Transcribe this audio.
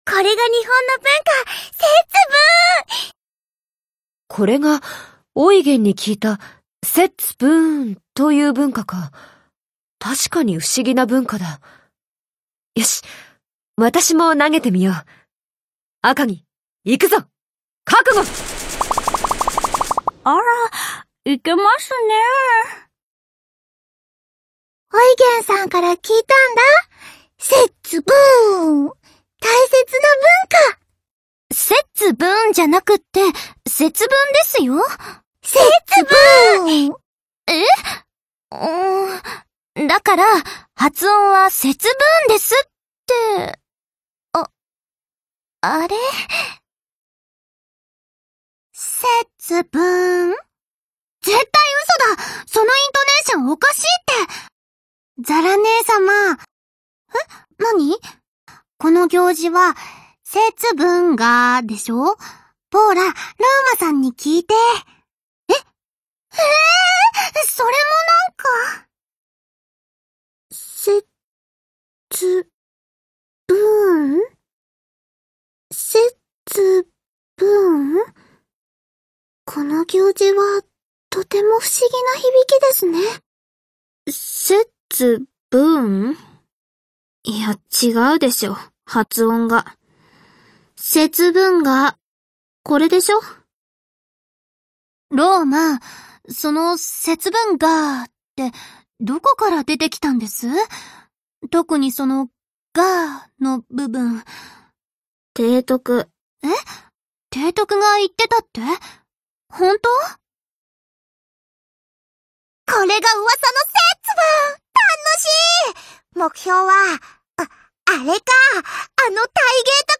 これが日本の文化、節分これが、オイゲンに聞いた、節分という文化か。確かに不思議な文化だ。よし、私も投げてみよう。赤木、行くぞ覚悟あら、行けますね。オイゲンさんから聞いたんだ。節分大切な文化節分じゃなくって、節分ですよ。節分えうーん。だから、発音は節分ですって。あ、あれ節分絶対嘘だそのイントネーションおかしいってザラ姉様え、何この行事は、節分が、でしょポーラ、ルーマさんに聞いて。えええー、それもなんか。節分節分この行事は、とても不思議な響きですね。節分いや、違うでしょ。発音が。節分が、これでしょローマ、その節分が、って、どこから出てきたんです特にその、が、の部分。提督。え提督が言ってたって本当これが噂の節分楽しい目標は、あれかあの体芸とか